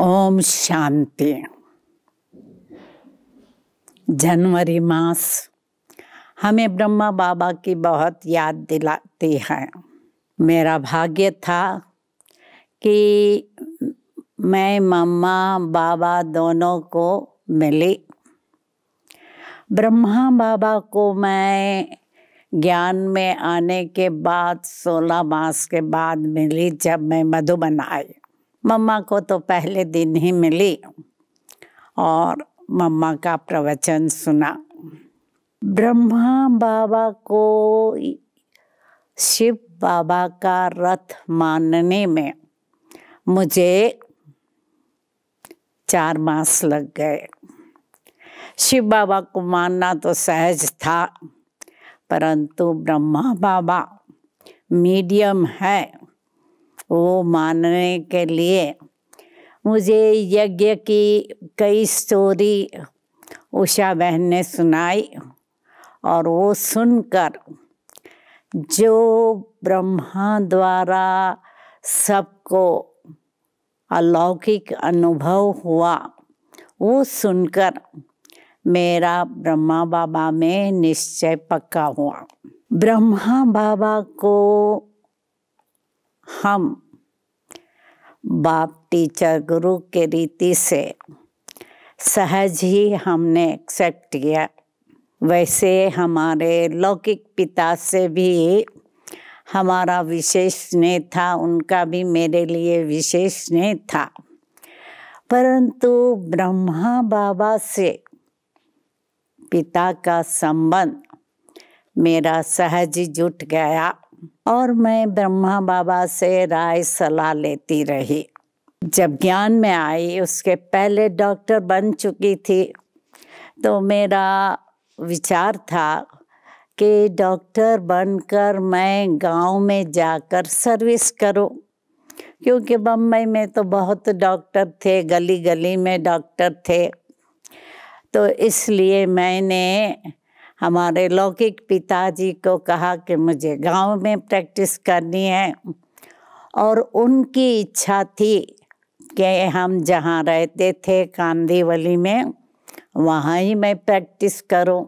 ओम शांति जनवरी मास हमें ब्रह्मा बाबा की बहुत याद दिलाती है मेरा भाग्य था कि मैं मम्मा बाबा दोनों को मिली ब्रह्मा बाबा को मैं ज्ञान में आने के बाद सोलह मास के बाद मिली जब मैं मधुबन आई मम्मा को तो पहले दिन ही मिली और मम्मा का प्रवचन सुना ब्रह्मा बाबा को शिव बाबा का रथ मानने में मुझे चार मास लग गए शिव बाबा को मानना तो सहज था परंतु ब्रह्मा बाबा मीडियम है वो मानने के लिए मुझे यज्ञ की कई स्टोरी उषा बहन ने सुनाई और वो सुनकर जो ब्रह्मा द्वारा सबको अलौकिक अनुभव हुआ वो सुनकर मेरा ब्रह्मा बाबा में निश्चय पक्का हुआ ब्रह्मा बाबा को हम बाप टीचर गुरु के रीति से सहज ही हमने एक्सेप्ट किया वैसे हमारे लौकिक पिता से भी हमारा विशेष स्नेह था उनका भी मेरे लिए विशेष स्नेह था परंतु ब्रह्मा बाबा से पिता का संबंध मेरा सहज जुट गया और मैं ब्रह्मा बाबा से राय सलाह लेती रही जब ज्ञान में आई उसके पहले डॉक्टर बन चुकी थी तो मेरा विचार था कि डॉक्टर बनकर मैं गांव में जाकर सर्विस करूं क्योंकि बम्बई में तो बहुत डॉक्टर थे गली गली में डॉक्टर थे तो इसलिए मैंने हमारे लौकिक पिताजी को कहा कि मुझे गांव में प्रैक्टिस करनी है और उनकी इच्छा थी कि हम जहाँ रहते थे कांदीवली में वहाँ ही मैं प्रैक्टिस करूँ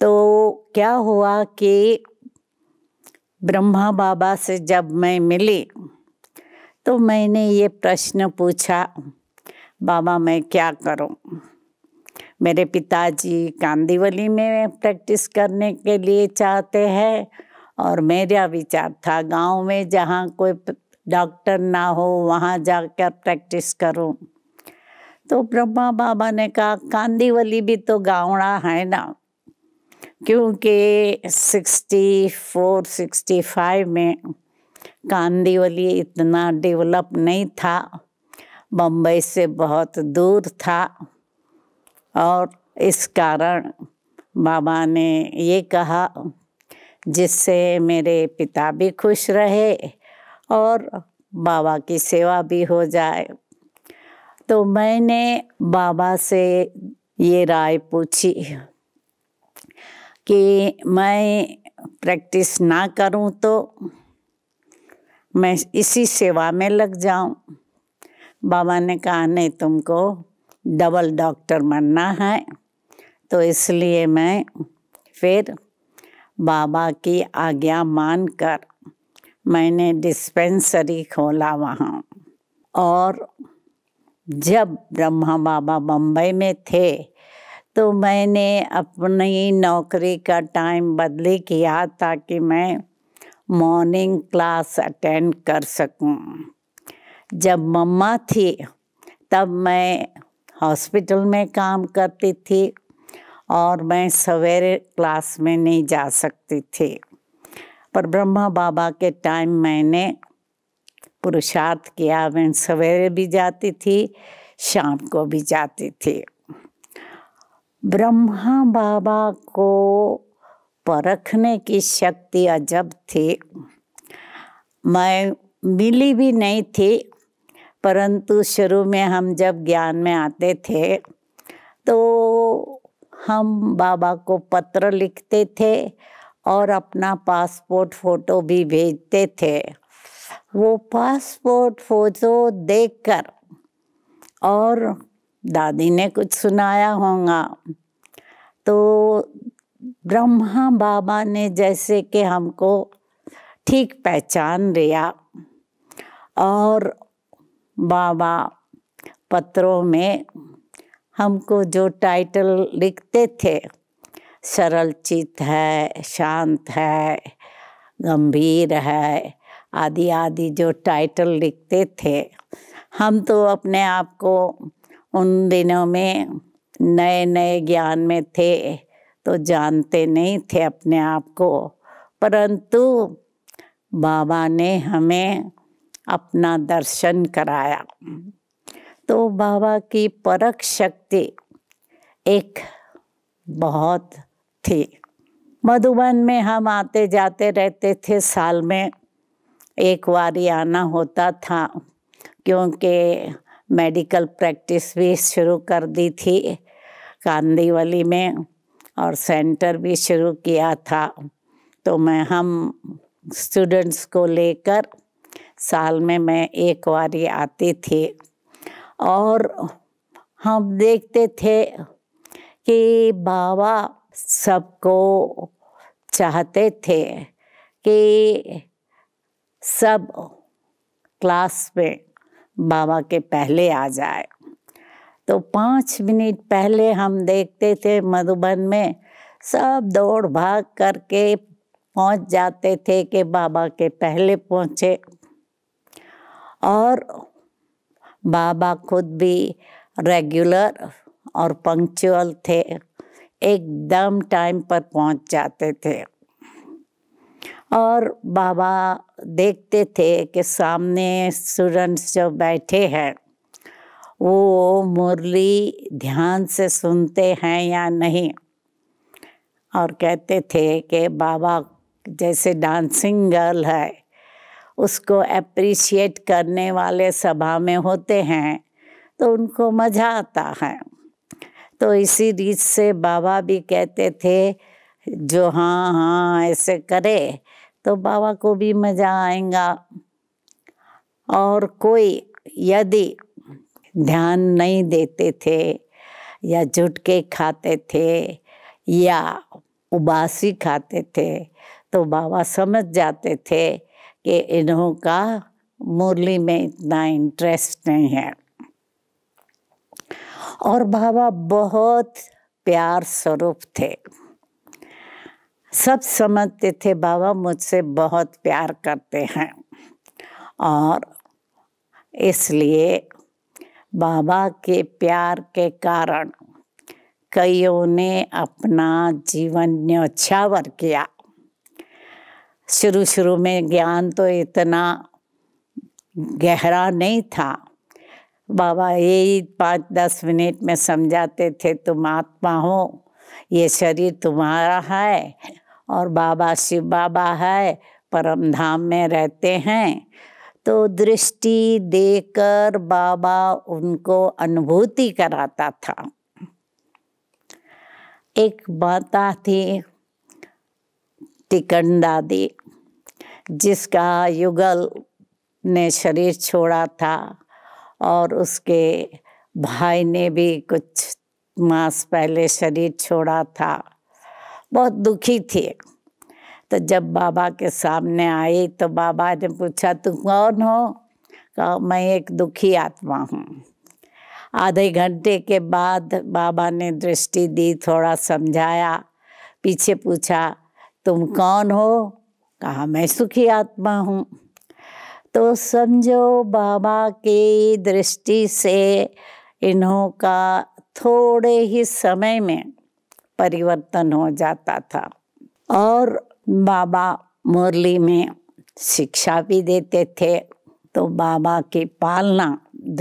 तो क्या हुआ कि ब्रह्मा बाबा से जब मैं मिली तो मैंने ये प्रश्न पूछा बाबा मैं क्या करूं मेरे पिताजी कांदीवली में प्रैक्टिस करने के लिए चाहते हैं और मेरा विचार था गांव में जहां कोई डॉक्टर ना हो वहां जाकर प्रैक्टिस करूं तो ब्रह्मा बाबा ने कहा कांदीवली भी तो गाँवड़ा है ना क्योंकि 64, 65 में कांदीवली इतना डेवलप नहीं था बम्बई से बहुत दूर था और इस कारण बाबा ने ये कहा जिससे मेरे पिता भी खुश रहे और बाबा की सेवा भी हो जाए तो मैंने बाबा से ये राय पूछी कि मैं प्रैक्टिस ना करूं तो मैं इसी सेवा में लग जाऊं बाबा ने कहा नहीं तुमको डबल डॉक्टर बनना है तो इसलिए मैं फिर बाबा की आज्ञा मानकर मैंने डिस्पेंसरी खोला वहाँ और जब ब्रह्मा बाबा बम्बई में थे तो मैंने अपनी नौकरी का टाइम बदली किया ताकि मैं मॉर्निंग क्लास अटेंड कर सकूं। जब मम्मा थी तब मैं हॉस्पिटल में काम करती थी और मैं सवेरे क्लास में नहीं जा सकती थी पर ब्रह्मा बाबा के टाइम मैंने पुरुषार्थ किया मैं सवेरे भी जाती थी शाम को भी जाती थी ब्रह्मा बाबा को परखने की शक्ति अजब थी मैं मिली भी नहीं थी परंतु शुरू में हम जब ज्ञान में आते थे तो हम बाबा को पत्र लिखते थे और अपना पासपोर्ट फोटो भी भेजते थे वो पासपोर्ट फोटो देखकर और दादी ने कुछ सुनाया होगा तो ब्रह्मा बाबा ने जैसे कि हमको ठीक पहचान लिया और बाबा पत्रों में हमको जो टाइटल लिखते थे सरलचित है शांत है गंभीर है आदि आदि जो टाइटल लिखते थे हम तो अपने आप को उन दिनों में नए नए ज्ञान में थे तो जानते नहीं थे अपने आप को परंतु बाबा ने हमें अपना दर्शन कराया तो बाबा की परख शक्ति एक बहुत थी मधुबन में हम आते जाते रहते थे साल में एक बारी आना होता था क्योंकि मेडिकल प्रैक्टिस भी शुरू कर दी थी कांदीवली में और सेंटर भी शुरू किया था तो मैं हम स्टूडेंट्स को लेकर साल में मैं एक बारी आती थी और हम देखते थे कि बाबा सबको चाहते थे कि सब क्लास में बाबा के पहले आ जाए तो पाँच मिनट पहले हम देखते थे मधुबन में सब दौड़ भाग करके पहुंच जाते थे कि बाबा के पहले पहुंचे और बाबा खुद भी रेगुलर और पंक्चुअल थे एकदम टाइम पर पहुंच जाते थे और बाबा देखते थे कि सामने स्टूडेंट्स जो बैठे हैं वो मुरली ध्यान से सुनते हैं या नहीं और कहते थे कि बाबा जैसे डांसिंग गर्ल है उसको अप्रिशिएट करने वाले सभा में होते हैं तो उनको मज़ा आता है तो इसी रीत से बाबा भी कहते थे जो हाँ हाँ ऐसे करे तो बाबा को भी मज़ा आएगा और कोई यदि ध्यान नहीं देते थे या झुटके खाते थे या उबासी खाते थे तो बाबा समझ जाते थे कि इन्हों का मुरली में इतना इंटरेस्ट नहीं है और बाबा बहुत प्यार स्वरूप थे सब समझते थे बाबा मुझसे बहुत प्यार करते हैं और इसलिए बाबा के प्यार के कारण कईयों ने अपना जीवन न्यौछावर किया शुरू शुरू में ज्ञान तो इतना गहरा नहीं था बाबा यही पाँच दस मिनट में समझाते थे तुम आत्मा हो ये शरीर तुम्हारा है और बाबा शिव बाबा है परम धाम में रहते हैं तो दृष्टि देकर बाबा उनको अनुभूति कराता था एक माता थी टिकंडा दी जिसका युगल ने शरीर छोड़ा था और उसके भाई ने भी कुछ मास पहले शरीर छोड़ा था बहुत दुखी थी तो जब बाबा के सामने आई तो बाबा ने पूछा तुम कौन हो कहा मैं एक दुखी आत्मा हूँ आधे घंटे के बाद बाबा ने दृष्टि दी थोड़ा समझाया पीछे पूछा तुम कौन हो कहा मैं सुखी आत्मा हूँ तो समझो बाबा की दृष्टि से इन्हों का थोड़े ही समय में परिवर्तन हो जाता था और बाबा मुरली में शिक्षा भी देते थे तो बाबा की पालना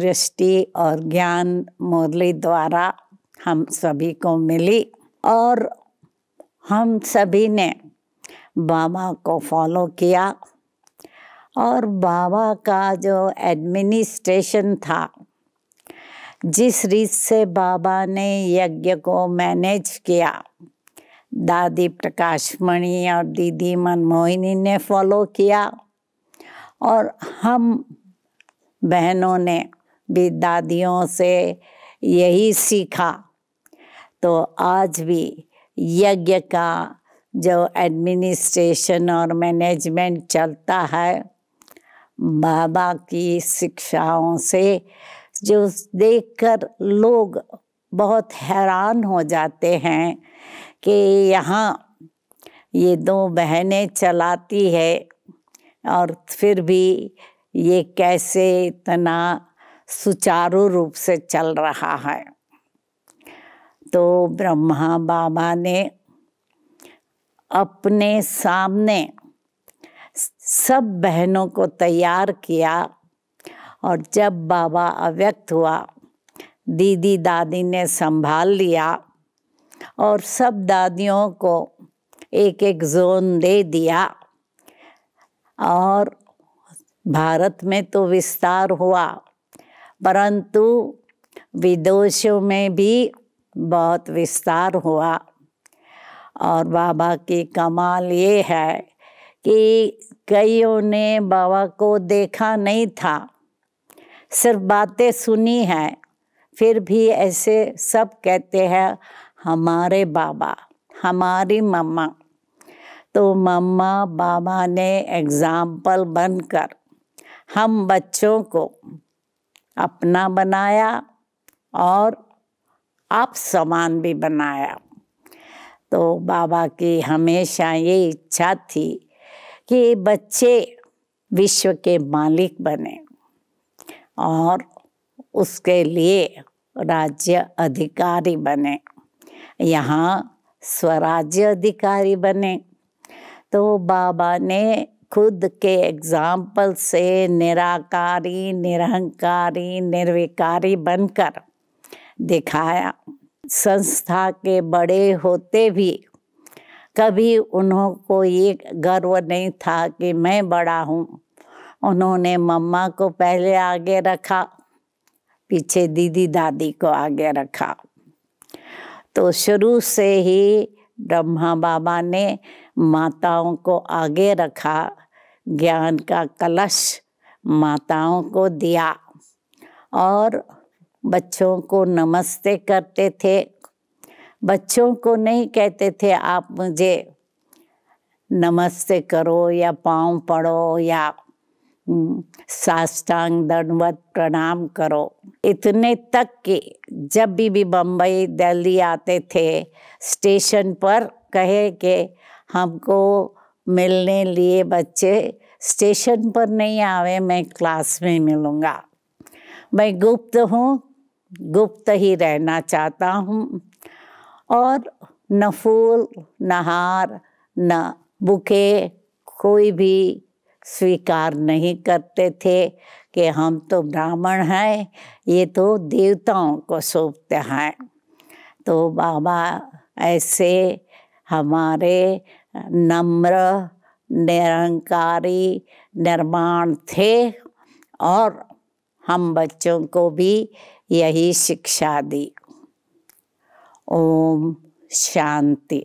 दृष्टि और ज्ञान मुरली द्वारा हम सभी को मिली और हम सभी ने बाबा को फॉलो किया और बाबा का जो एडमिनिस्ट्रेशन था जिस रीत से बाबा ने यज्ञ को मैनेज किया दादी प्रकाशमणि और दीदी मनमोहिनी ने फॉलो किया और हम बहनों ने भी दादियों से यही सीखा तो आज भी यज्ञ का जो एडमिनिस्ट्रेशन और मैनेजमेंट चलता है बाबा की शिक्षाओं से जो देखकर लोग बहुत हैरान हो जाते हैं कि यहाँ ये दो बहनें चलाती है और फिर भी ये कैसे इतना सुचारू रूप से चल रहा है तो ब्रह्मा बाबा ने अपने सामने सब बहनों को तैयार किया और जब बाबा अव्यक्त हुआ दीदी दादी ने संभाल लिया और सब दादियों को एक एक जोन दे दिया और भारत में तो विस्तार हुआ परंतु विदेशों में भी बहुत विस्तार हुआ और बाबा की कमाल ये है कि कईयों ने बाबा को देखा नहीं था सिर्फ बातें सुनी है फिर भी ऐसे सब कहते हैं हमारे बाबा हमारी मम्मा तो मम्मा बाबा ने एग्ज़ाम्पल बनकर हम बच्चों को अपना बनाया और आप समान भी बनाया तो बाबा की हमेशा ये इच्छा थी कि बच्चे विश्व के मालिक बने और उसके लिए राज्य अधिकारी बने यहाँ स्वराज्य अधिकारी बने तो बाबा ने खुद के एग्जाम्पल से निराकारी निरहंकारी निर्विकारी बनकर दिखाया संस्था के बड़े होते भी कभी उन्हों को ये गर्व नहीं था कि मैं बड़ा हूँ उन्होंने मम्मा को पहले आगे रखा पीछे दीदी दादी को आगे रखा तो शुरू से ही ब्रह्मा बाबा ने माताओं को आगे रखा ज्ञान का कलश माताओं को दिया और बच्चों को नमस्ते करते थे बच्चों को नहीं कहते थे आप मुझे नमस्ते करो या पाँव पढ़ो या हम्म, साष्टांग दंडवत प्रणाम करो इतने तक कि जब भी भी बम्बई दिल्ली आते थे स्टेशन पर कहे कि हमको मिलने लिए बच्चे स्टेशन पर नहीं आवे मैं क्लास में मिलूँगा मैं गुप्त हूँ गुप्त ही रहना चाहता हूँ और न फूल न हार न बुके कोई भी स्वीकार नहीं करते थे कि हम तो ब्राह्मण हैं ये तो देवताओं को सौंपते हैं तो बाबा ऐसे हमारे नम्र निरंकारी निर्माण थे और हम बच्चों को भी यही शिक्षा दी ओम शांति